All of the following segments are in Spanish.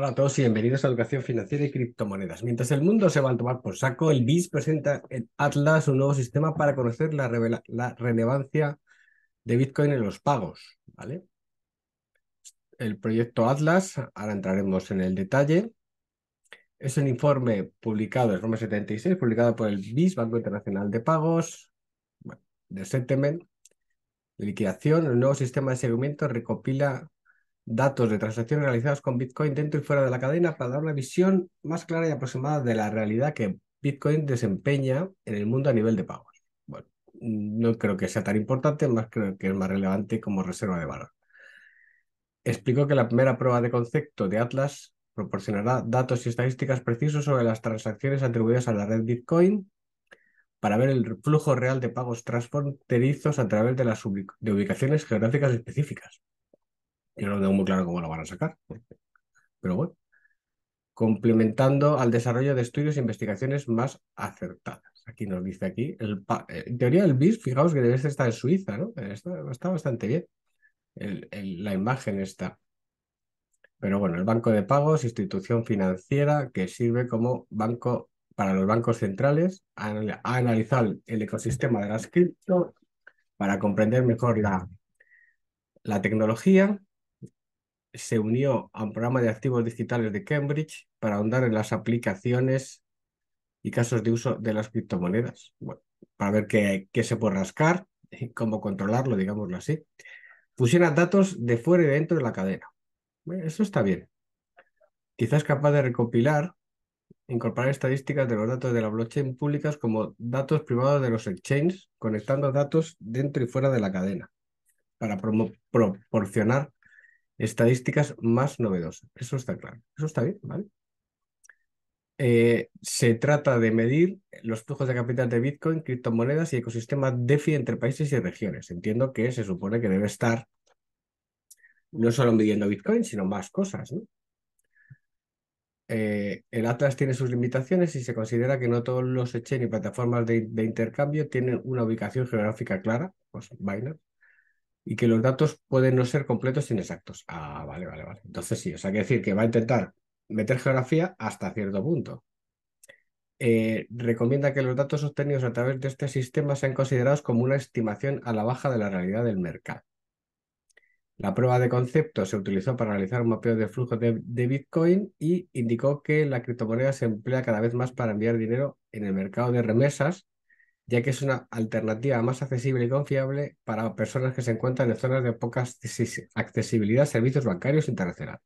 Hola a todos y bienvenidos a Educación Financiera y Criptomonedas. Mientras el mundo se va a tomar por saco, el BIS presenta en Atlas un nuevo sistema para conocer la, relevancia de Bitcoin en los pagos. ¿vale? El proyecto Atlas, ahora entraremos en el detalle, es un informe publicado, el informe 76, publicado por el BIS, Banco Internacional de Pagos, bueno, de Settlement, liquidación. El nuevo sistema de seguimiento recopila datos de transacciones realizadas con Bitcoin dentro y fuera de la cadena para dar una visión más clara y aproximada de la realidad que Bitcoin desempeña en el mundo a nivel de pagos. Bueno, no creo que sea tan importante, más creo que es más relevante como reserva de valor. Explico que la primera prueba de concepto de Atlas proporcionará datos y estadísticas precisos sobre las transacciones atribuidas a la red Bitcoin para ver el flujo real de pagos transfronterizos a través de las de ubicaciones geográficas específicas. Yo no tengo muy claro cómo lo van a sacar, pero bueno. Complementando al desarrollo de estudios e investigaciones más acertadas. Aquí nos dice aquí, el eh, en teoría el BIS, fijaos que debe estar en Suiza, ¿no? Está, bastante bien la imagen está. Pero bueno, el banco de pagos, institución financiera que sirve como banco para los bancos centrales, a, analizado analizar el ecosistema de las cripto para comprender mejor la, la tecnología se unió a un programa de activos digitales de Cambridge para ahondar en las aplicaciones y casos de uso de las criptomonedas, para ver qué, qué se puede rascar y cómo controlarlo, digámoslo así. Fusiona datos de fuera y dentro de la cadena. Bueno, eso está bien. Quizás capaz de recopilar, incorporar estadísticas de los datos de la blockchain públicas como datos privados de los exchanges, conectando datos dentro y fuera de la cadena para proporcionar estadísticas más novedosas. Eso está claro. Eso está bien, ¿vale? Eh, se trata de medir los flujos de capital de Bitcoin, criptomonedas y ecosistemas DeFi entre países y regiones. Entiendo que se supone que debe estar no solo midiendo Bitcoin, sino más cosas. ¿no? Eh, el Atlas tiene sus limitaciones y se considera que no todos los exchanges y plataformas de, de intercambio tienen una ubicación geográfica clara, pues Binance y que los datos pueden no ser completos inexactos. Ah, vale, vale, vale. Entonces sí, o sea, quiere decir que va a intentar meter geografía hasta cierto punto. Eh, recomienda que los datos obtenidos a través de este sistema sean considerados como una estimación a la baja de la realidad del mercado. La prueba de concepto se utilizó para realizar un mapeo de flujo de, de Bitcoin y indicó que la criptomoneda se emplea cada vez más para enviar dinero en el mercado de remesas ya que es una alternativa más accesible y confiable para personas que se encuentran en zonas de poca accesibilidad a servicios bancarios internacionales.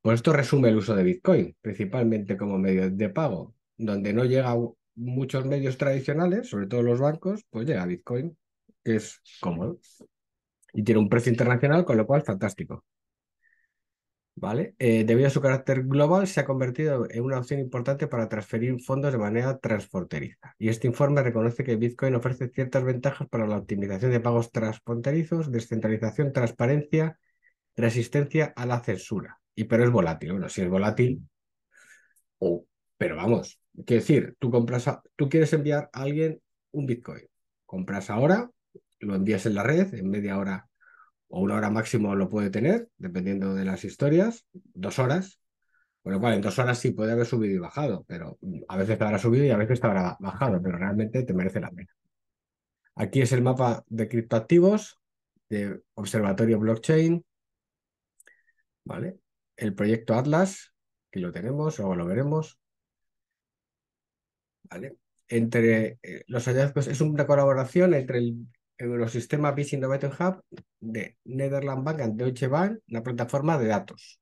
Por esto resume el uso de Bitcoin, principalmente como medio de pago, donde no llega muchos medios tradicionales, sobre todo los bancos, pues llega Bitcoin, que es cómodo y tiene un precio internacional, con lo cual fantástico. ¿vale? Eh, debido a su carácter global, se ha convertido en una opción importante para transferir fondos de manera transfronteriza. Y este informe reconoce que Bitcoin ofrece ciertas ventajas para la optimización de pagos transfronterizos, descentralización, transparencia, resistencia a la censura. Y pero es volátil. Bueno, si es volátil, pero vamos, quiero decir, tú compras, tú quieres enviar a alguien un Bitcoin, compras ahora, lo envías en la red, en media hora o una hora máximo lo puede tener, dependiendo de las historias, dos horas, con lo cual en dos horas sí puede haber subido y bajado, pero a veces te habrá subido y a veces te habrá bajado, pero realmente te merece la pena. Aquí es el mapa de criptoactivos de Observatorio Blockchain, ¿vale? El proyecto Atlas, que lo tenemos, luego lo veremos, ¿vale? Entre eh, los hallazgos, es una colaboración entre el Eurosistema Business Innovation Hub de Netherland Bank and Deutsche Bank, la plataforma de datos.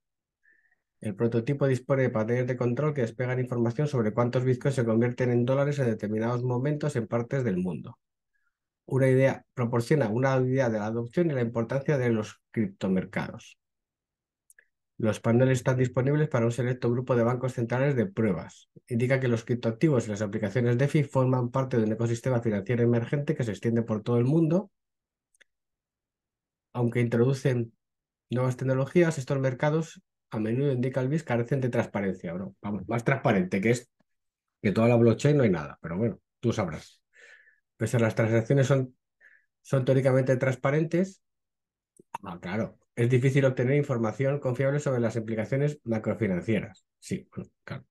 El prototipo dispone de paneles de control que despegan información sobre cuántos bitcoins se convierten en dólares en determinados momentos en partes del mundo. Una idea proporciona una idea de la adopción y la importancia de los criptomercados. Los paneles están disponibles para un selecto grupo de bancos centrales de pruebas. Indica que los criptoactivos y las aplicaciones DeFi forman parte de un ecosistema financiero emergente que se extiende por todo el mundo. Aunque introducen nuevas tecnologías, estos mercados a menudo indica el BIS carecen de transparencia, bro. Vamos, más transparente que es que toda la blockchain no hay nada, pero bueno, tú sabrás. Pese a las transacciones son, son teóricamente transparentes, ah, claro, es difícil obtener información confiable sobre las implicaciones macrofinancieras. Sí, claro.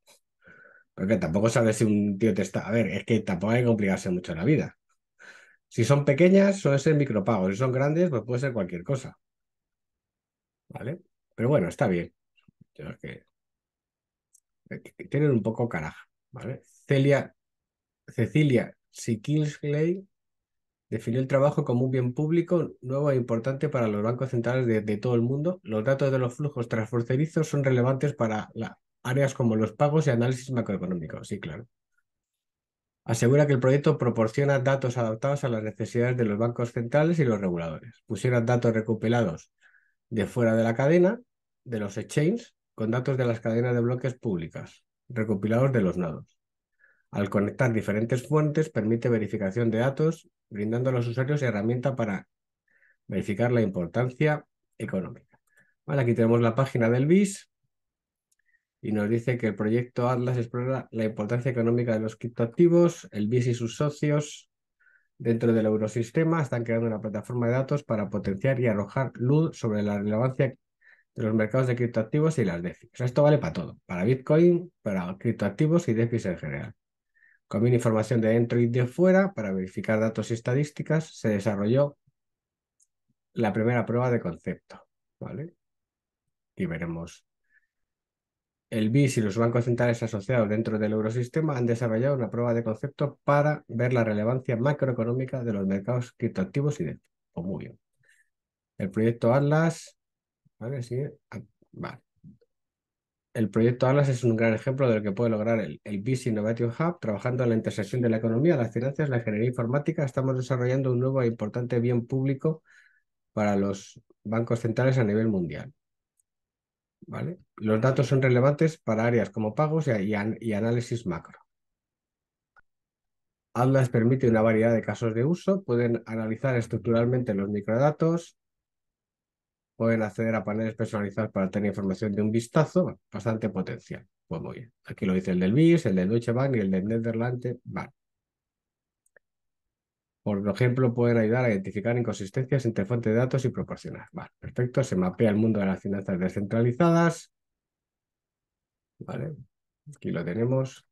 Porque tampoco sabes si un tío te está. A ver, es que tampoco hay que complicarse mucho la vida. Si son pequeñas, suele ser micropagos. Si son grandes, pues puede ser cualquier cosa. ¿Vale? Pero bueno, está bien. Eh, tienen un poco caraja. ¿Vale? Celia, Cecilia Sikilsley definió el trabajo como un bien público nuevo e importante para los bancos centrales de, todo el mundo. Los datos de los flujos transfronterizos son relevantes para áreas como los pagos y análisis macroeconómicos. Sí, claro. Asegura que el proyecto proporciona datos adaptados a las necesidades de los bancos centrales y los reguladores. Pusiera datos recopilados de fuera de la cadena, de los exchanges, con datos de las cadenas de bloques públicas, recopilados de los nodos. Al conectar diferentes fuentes permite verificación de datos brindando a los usuarios herramientas para verificar la importancia económica. Vale, aquí tenemos la página del BIS y nos dice que el proyecto Atlas explora la importancia económica de los criptoactivos, el BIS y sus socios dentro del eurosistema están creando una plataforma de datos para potenciar y arrojar luz sobre la relevancia de los mercados de criptoactivos y las DeFi. esto vale para todo, para Bitcoin, para criptoactivos y DeFi en general. Combina información de dentro y de fuera para verificar datos y estadísticas. Se desarrolló la primera prueba de concepto. ¿vale? Y veremos. El BIS y los bancos centrales asociados dentro del eurosistema han desarrollado una prueba de concepto para ver la relevancia macroeconómica de los mercados criptoactivos y de... Oh, El proyecto Atlas. Vale, sí. Ah, vale. El proyecto Atlas es un gran ejemplo de lo que puede lograr el, el BIS Innovation Hub, trabajando en la intersección de la economía, las finanzas, la ingeniería informática. Estamos desarrollando un nuevo e importante bien público para los bancos centrales a nivel mundial. ¿Vale? Los datos son relevantes para áreas como pagos y análisis macro. Atlas permite una variedad de casos de uso, pueden analizar estructuralmente los microdatos, pueden acceder a paneles personalizados para tener información de un vistazo bastante potencial. Pues muy bien. Aquí lo dice el del BIS, el del Deutsche Bank y el del Netherlands vale Por ejemplo, pueden ayudar a identificar inconsistencias entre fuentes de datos y proporcionar. Vale, perfecto. Se mapea el mundo de las finanzas descentralizadas. Vale, aquí lo tenemos.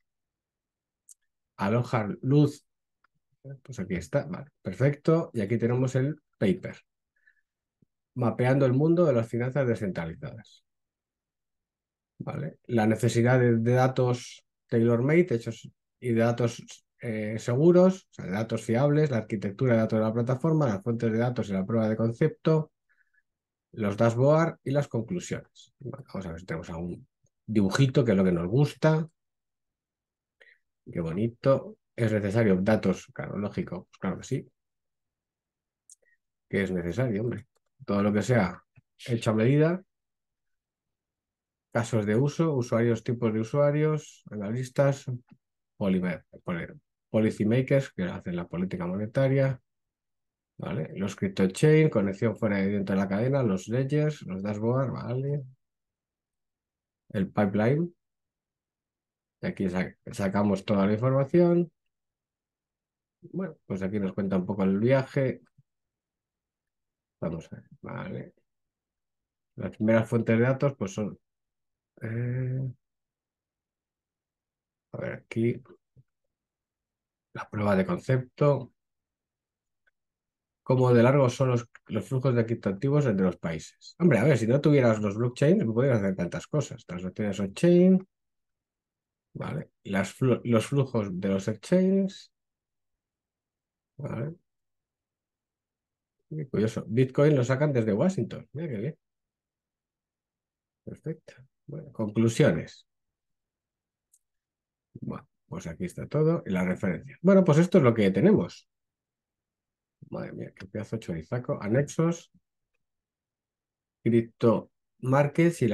Alojar luz. Pues aquí está. Vale, perfecto. Y aquí tenemos el paper mapeando el mundo de las finanzas descentralizadas. ¿Vale? La necesidad de, datos tailor-made hechos y de datos eh, seguros, de datos fiables, la arquitectura de datos de la plataforma, las fuentes de datos y la prueba de concepto, los dashboards y las conclusiones. vamos a ver si tenemos algún dibujito que es lo que nos gusta. Qué bonito. ¿Es necesario datos? Claro, lógico, pues claro que sí. Que es necesario, hombre todo lo que sea hecho a medida, casos de uso, usuarios, tipos de usuarios, analistas, polymer policy makers, que hacen la política monetaria, ¿vale? los crypto chain, conexión fuera y dentro de la cadena, los ledgers, los dashboards, ¿vale? el pipeline. Aquí sacamos toda la información. Bueno, pues aquí nos cuenta un poco el viaje, Vamos a ver, vale. Las primeras fuentes de datos, pues son. Eh, a ver, aquí. La prueba de concepto. ¿Cómo de largo son los, flujos de criptoactivos entre los países? Hombre, a ver, si no tuvieras los blockchains, no podrías hacer tantas cosas. Transacciones on-chain. Vale. Las, los flujos de los exchanges. Vale curioso. Bitcoin lo sacan desde Washington. Mira qué bien. Perfecto. Bueno, conclusiones. Bueno, pues aquí está todo y la referencia. Bueno, pues esto es lo que tenemos. Madre mía, qué pedazo chorizaco. Anexos, cripto markets y,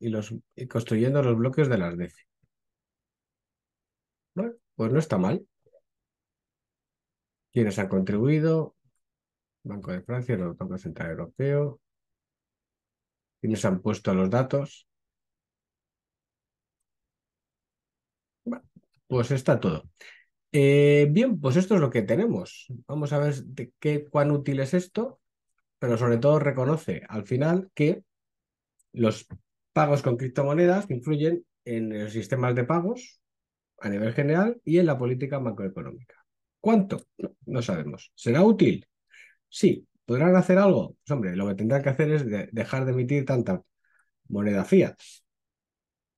y los construyendo los bloques de las DeFi. Bueno, pues no está mal. Quienes han contribuido, Banco de Francia, el central europeo. ¿Quiénes han puesto los datos? Bueno, pues está todo. Eh, bien, pues esto es lo que tenemos. Vamos a ver de qué, cuán útil es esto, pero sobre todo reconoce al final que los pagos con criptomonedas influyen en los sistemas de pagos a nivel general y en la política macroeconómica. ¿Cuánto? no sabemos. ¿Será útil? Sí, ¿podrán hacer algo? Pues, hombre, lo que tendrán que hacer es dejar de emitir tanta moneda fiat,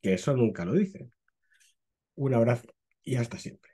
que eso nunca lo dicen. Un abrazo y hasta siempre.